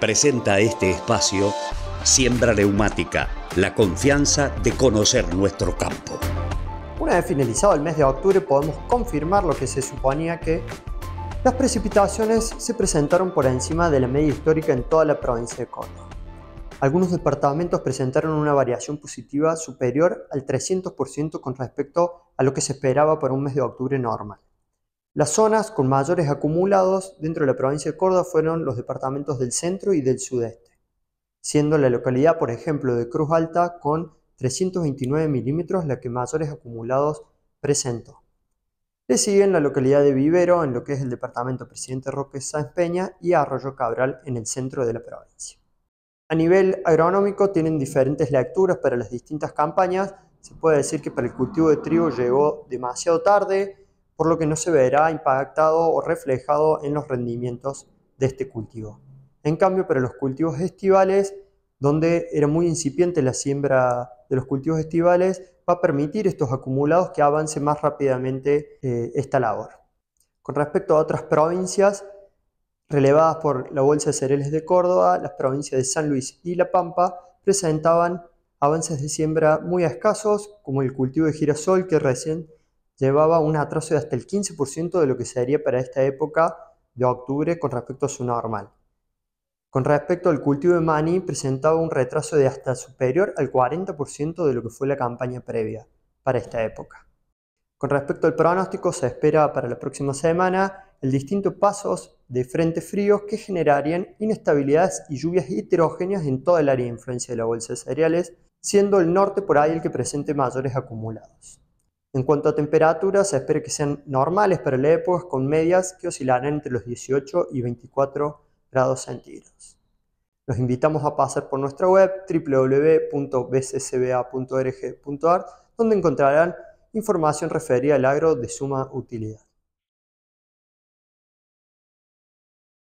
presenta este espacio Siembra Neumática, la confianza de conocer nuestro campo. Una vez finalizado el mes de octubre podemos confirmar lo que se suponía que las precipitaciones se presentaron por encima de la media histórica en toda la provincia de Córdoba. Algunos departamentos presentaron una variación positiva superior al 300% con respecto a lo que se esperaba para un mes de octubre normal. Las zonas con mayores acumulados dentro de la provincia de Córdoba fueron los departamentos del centro y del sudeste, siendo la localidad, por ejemplo, de Cruz Alta con 329 milímetros la que mayores acumulados presentó. Le siguen la localidad de Vivero en lo que es el departamento Presidente Roque Sáenz Peña y Arroyo Cabral en el centro de la provincia. A nivel agronómico tienen diferentes lecturas para las distintas campañas. Se puede decir que para el cultivo de trigo llegó demasiado tarde, por lo que no se verá impactado o reflejado en los rendimientos de este cultivo. En cambio, para los cultivos estivales, donde era muy incipiente la siembra de los cultivos estivales, va a permitir estos acumulados que avance más rápidamente eh, esta labor. Con respecto a otras provincias relevadas por la Bolsa de Cereales de Córdoba, las provincias de San Luis y La Pampa presentaban avances de siembra muy escasos, como el cultivo de girasol que recién llevaba un atraso de hasta el 15% de lo que se haría para esta época de octubre con respecto a su normal. Con respecto al cultivo de maní, presentaba un retraso de hasta superior al 40% de lo que fue la campaña previa para esta época. Con respecto al pronóstico, se espera para la próxima semana el distinto pasos de frente fríos que generarían inestabilidades y lluvias heterogéneas en toda el área de influencia de la bolsa de cereales, siendo el norte por ahí el que presente mayores acumulados. En cuanto a temperaturas, se espera que sean normales para la época, con medias que oscilarán entre los 18 y 24 grados centígrados. Los invitamos a pasar por nuestra web www.bccba.org.ar, donde encontrarán información referida al agro de suma utilidad.